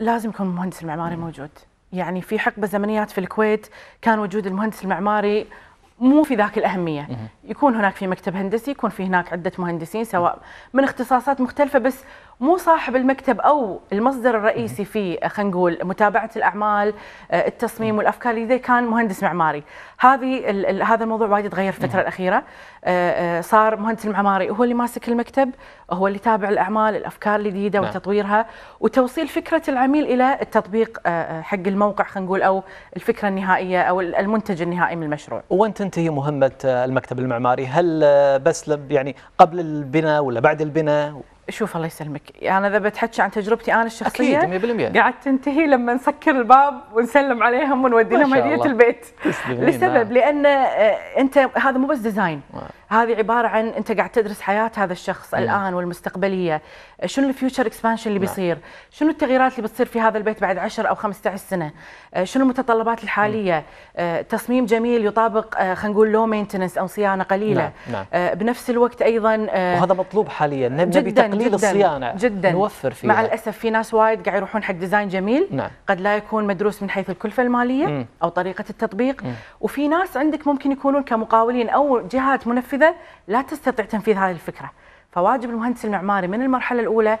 لازم يكون المهندس المعماري موجود يعني في حقبه زمنيات في الكويت كان وجود المهندس المعماري مو في ذاك الأهمية يكون هناك في مكتب هندسي يكون في هناك عدة مهندسين سواء من اختصاصات مختلفة بس مو صاحب المكتب أو المصدر الرئيسي في آه، خلينا نقول متابعة الأعمال آه، التصميم والأفكار اللي كان مهندس معماري هذه هذا الموضوع وايد تغير في الفترة الأخيرة آه، صار مهندس المعماري هو اللي ماسك المكتب هو اللي تابع الأعمال الأفكار الجديدة نعم. وتطويرها وتوصيل فكرة العميل إلى التطبيق حق الموقع خلينا نقول أو الفكرة النهائية أو المنتج النهائي من المشروع وأنت تنتهي مهمه آه، المكتب المعماري؟ هل آه، بس يعني قبل البناء ولا بعد البناء؟ شوف الله يسلمك انا يعني اذا بتحكي عن تجربتي انا الشخصيه اكيد 100% قعدت تنتهي لما نسكر الباب ونسلم عليهم ونودي لهم هديه البيت لسبب نعم. لان آه، انت هذا مو بس ديزاين نعم. هذه عباره عن انت قاعد تدرس حياه هذا الشخص مم. الان والمستقبليه شنو الفيوتشر اكسبانشن اللي نعم. بيصير شنو التغييرات اللي بتصير في هذا البيت بعد 10 او 15 سنه آه، شنو المتطلبات الحاليه مم. آه، تصميم جميل يطابق خلينا نقول لو مينتنس او صيانه قليله نعم. نعم. بنفس الوقت ايضا وهذا مطلوب حاليا نبي تقليل جداً الصيانه جدا نوفر فيها مع الاسف في ناس وايد قاعد يروحون حق ديزاين جميل نعم. قد لا يكون مدروس من حيث الكلفه الماليه م. او طريقه التطبيق م. وفي ناس عندك ممكن يكونون كمقاولين او جهات منفذه لا تستطيع تنفيذ هذه الفكره فواجب المهندس المعماري من المرحله الاولى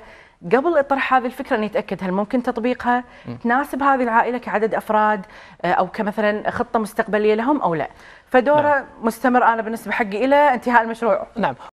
قبل اطرح هذه الفكره ان يتاكد هل ممكن تطبيقها م. تناسب هذه العائله كعدد افراد آه، او كمثلا خطه مستقبليه لهم او لا فدوره نعم. مستمر انا بالنسبه حقي الى انتهاء المشروع نعم